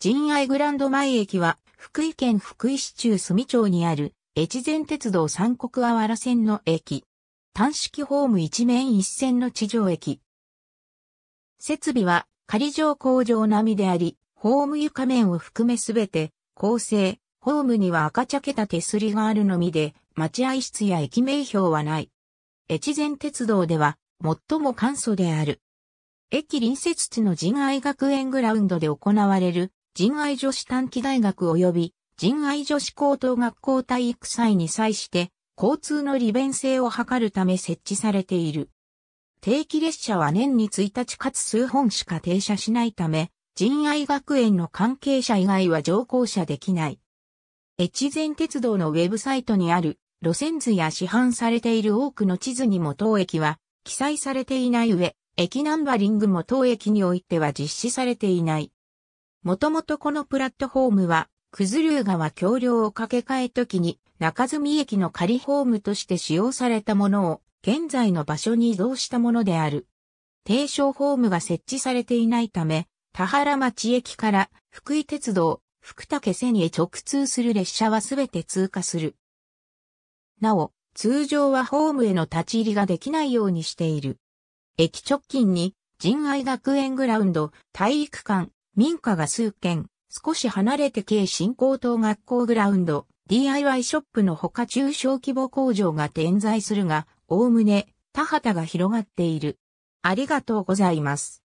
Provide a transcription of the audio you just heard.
仁愛グランド前駅は、福井県福井市中住町にある、越前鉄道三国あわら線の駅。単式ホーム一面一線の地上駅。設備は、仮上工場並みであり、ホーム床面を含めすべて、構成、ホームには赤茶けた手すりがあるのみで、待合室や駅名標はない。越前鉄道では、最も簡素である。駅隣接地の仁愛学園グラウンドで行われる仁愛女子短期大学及び仁愛女子高等学校体育祭に際して交通の利便性を図るため設置されている。定期列車は年に1日かつ数本しか停車しないため、仁愛学園の関係者以外は乗降車できない。越前鉄道のウェブサイトにある路線図や市販されている多くの地図にも当駅は記載されていない上、駅ナンバリングも当駅においては実施されていない。もともとこのプラットフォームは、九頭竜川橋梁を架け替え時に中住駅の仮ホームとして使用されたものを現在の場所に移動したものである。低床ホームが設置されていないため、田原町駅から福井鉄道、福武線へ直通する列車はすべて通過する。なお、通常はホームへの立ち入りができないようにしている。駅直近に、仁愛学園グラウンド、体育館、民家が数軒、少し離れて軽新高等学校グラウンド、DIY ショップの他中小規模工場が点在するが、おおむね、田畑が広がっている。ありがとうございます。